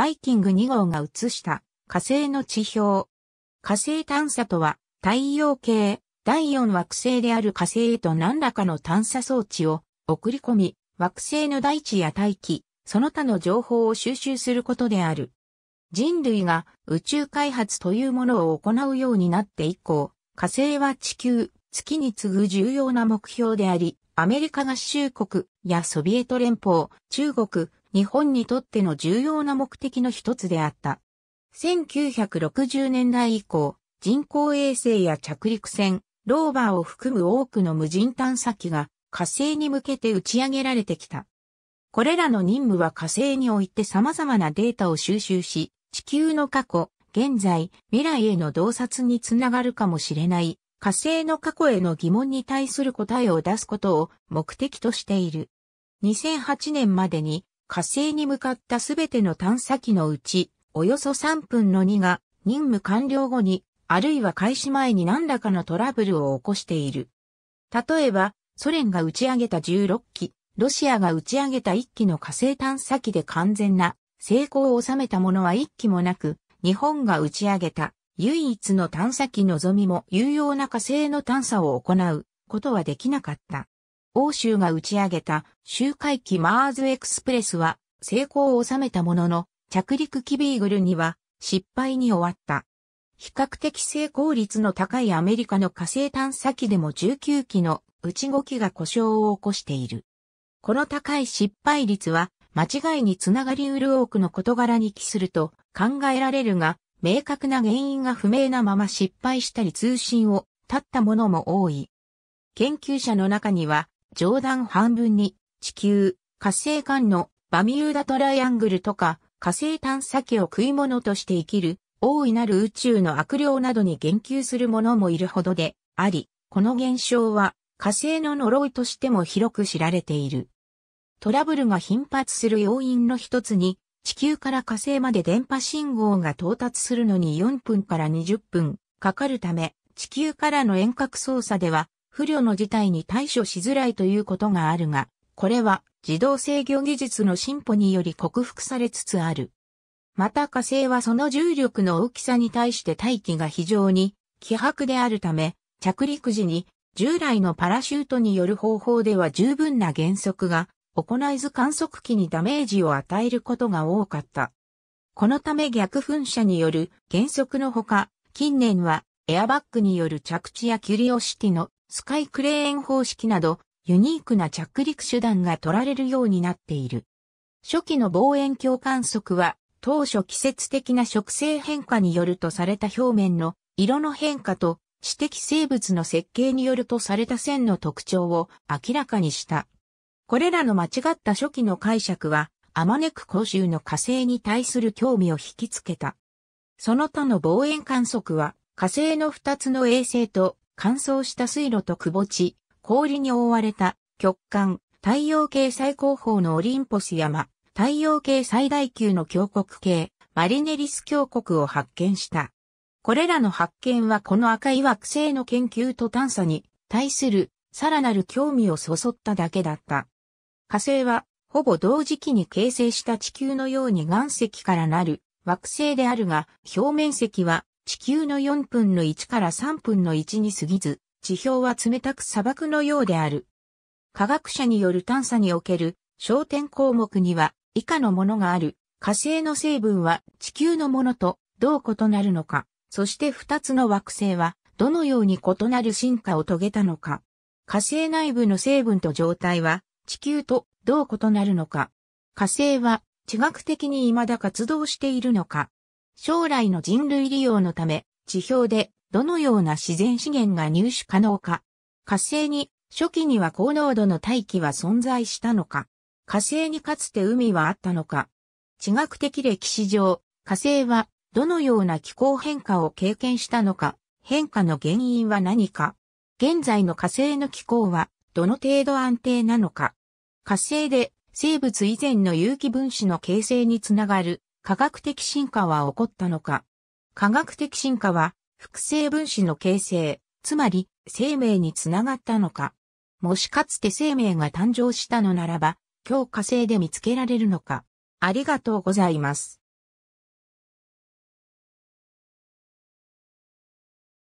バイキング2号が映した火星の地表。火星探査とは太陽系第4惑星である火星へと何らかの探査装置を送り込み惑星の大地や大気、その他の情報を収集することである。人類が宇宙開発というものを行うようになって以降、火星は地球、月に次ぐ重要な目標であり、アメリカ合衆国やソビエト連邦、中国、日本にとっての重要な目的の一つであった。1960年代以降、人工衛星や着陸船、ローバーを含む多くの無人探査機が火星に向けて打ち上げられてきた。これらの任務は火星において様々なデータを収集し、地球の過去、現在、未来への洞察につながるかもしれない火星の過去への疑問に対する答えを出すことを目的としている。2008年までに火星に向かったすべての探査機のうち、およそ3分の2が任務完了後に、あるいは開始前に何らかのトラブルを起こしている。例えば、ソ連が打ち上げた16機、ロシアが打ち上げた1機の火星探査機で完全な成功を収めたものは1機もなく、日本が打ち上げた唯一の探査機のぞみも有用な火星の探査を行うことはできなかった。欧州が打ち上げた周回機マーズエクスプレスは成功を収めたものの、着陸機ビーグルには失敗に終わった。比較的成功率の高いアメリカの火星探査機でも19機の内ちきが故障を起こしている。この高い失敗率は間違いにつながりうる多くの事柄に帰すると考えられるが、明確な原因が不明なまま失敗したり通信を絶ったものも多い。研究者の中には上段半分に、地球、火星間のバミューダトライアングルとか、火星探査機を食い物として生きる、大いなる宇宙の悪霊などに言及する者もいるほどであり、この現象は火星の呪いとしても広く知られている。トラブルが頻発する要因の一つに、地球から火星まで電波信号が到達するのに4分から20分かかるため、地球からの遠隔操作では不慮の事態に対処しづらいということがあるが、これは自動制御技術の進歩により克服されつつある。また火星はその重力の大きさに対して大気が非常に希薄であるため、着陸時に従来のパラシュートによる方法では十分な減速が行えず観測機にダメージを与えることが多かった。このため逆噴射による減速のほか、近年はエアバッグによる着地やキュリオシティのスカイクレーン方式など、ユニークな着陸手段が取られるようになっている。初期の望遠鏡観測は、当初季節的な植生変化によるとされた表面の色の変化と、知的生物の設計によるとされた線の特徴を明らかにした。これらの間違った初期の解釈は、あまねく公衆の火星に対する興味を引きつけた。その他の望遠観測は、火星の2つの衛星と乾燥した水路と窪地、氷に覆われた極寒、太陽系最高峰のオリンポス山、太陽系最大級の峡谷系、マリネリス峡谷を発見した。これらの発見はこの赤い惑星の研究と探査に対するさらなる興味をそそっただけだった。火星はほぼ同時期に形成した地球のように岩石からなる惑星であるが表面積は地球の4分の1から3分の1に過ぎず、地表は冷たく砂漠のようである。科学者による探査における焦点項目には以下のものがある。火星の成分は地球のものとどう異なるのか、そして2つの惑星はどのように異なる進化を遂げたのか。火星内部の成分と状態は地球とどう異なるのか。火星は地学的に未だ活動しているのか。将来の人類利用のため、地表でどのような自然資源が入手可能か。火星に初期には高濃度の大気は存在したのか。火星にかつて海はあったのか。地学的歴史上、火星はどのような気候変化を経験したのか。変化の原因は何か。現在の火星の気候はどの程度安定なのか。火星で生物以前の有機分子の形成につながる科学的進化は起こったのか。科学的進化は、複製分子の形成、つまり生命につながったのか。もしかつて生命が誕生したのならば、今日火星で見つけられるのか。ありがとうございます。